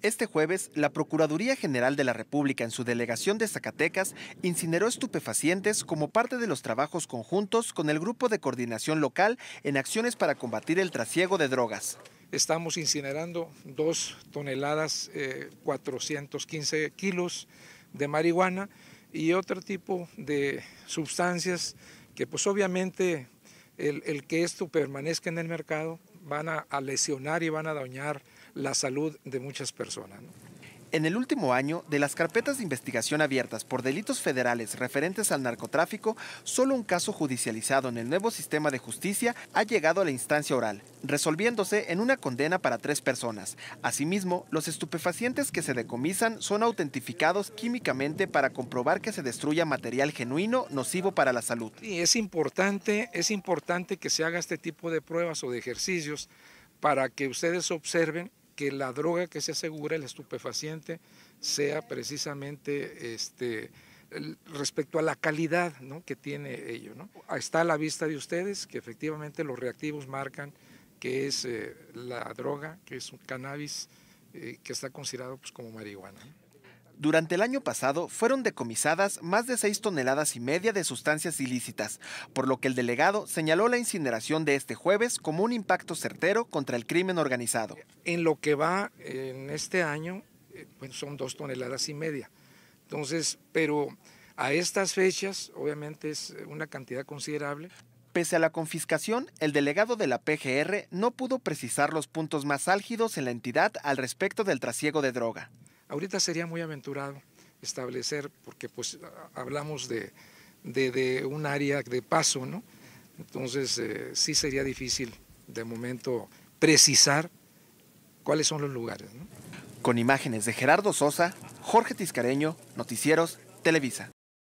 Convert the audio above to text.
Este jueves, la Procuraduría General de la República en su delegación de Zacatecas incineró estupefacientes como parte de los trabajos conjuntos con el Grupo de Coordinación Local en acciones para combatir el trasiego de drogas. Estamos incinerando dos toneladas, 415 eh, kilos de marihuana y otro tipo de sustancias que pues obviamente el, que esto permanezca en el mercado van a lesionar y van a dañar la salud de muchas personas. En el último año, de las carpetas de investigación abiertas por delitos federales referentes al narcotráfico, solo un caso judicializado en el nuevo sistema de justicia ha llegado a la instancia oral, resolviéndose en una condena para tres personas. Asimismo, los estupefacientes que se decomisan son autentificados químicamente para comprobar que se destruya material genuino nocivo para la salud. Y es importante, es importante que se haga este tipo de pruebas o de ejercicios para que ustedes observen que la droga que se asegura, el estupefaciente, sea precisamente este, respecto a la calidad ¿no? que tiene ello. Está a la vista de ustedes que efectivamente los reactivos marcan que es eh, la droga, que es un cannabis eh, que está considerado pues, como marihuana. Durante el año pasado fueron decomisadas más de 6 toneladas y media de sustancias ilícitas, por lo que el delegado señaló la incineración de este jueves como un impacto certero contra el crimen organizado. En lo que va en este año, eh, pues, son dos toneladas y media. Entonces, pero a estas fechas obviamente es una cantidad considerable. Pese a la confiscación, el delegado de la PGR no pudo precisar los puntos más álgidos en la entidad al respecto del trasiego de droga. Ahorita sería muy aventurado establecer, porque pues hablamos de, un área de paso, ¿no? Entonces eh, sí sería difícil de momento precisar cuáles son los lugares. Con imágenes de Gerardo Sosa, Jorge Tiscareño, Noticieros, Televisa.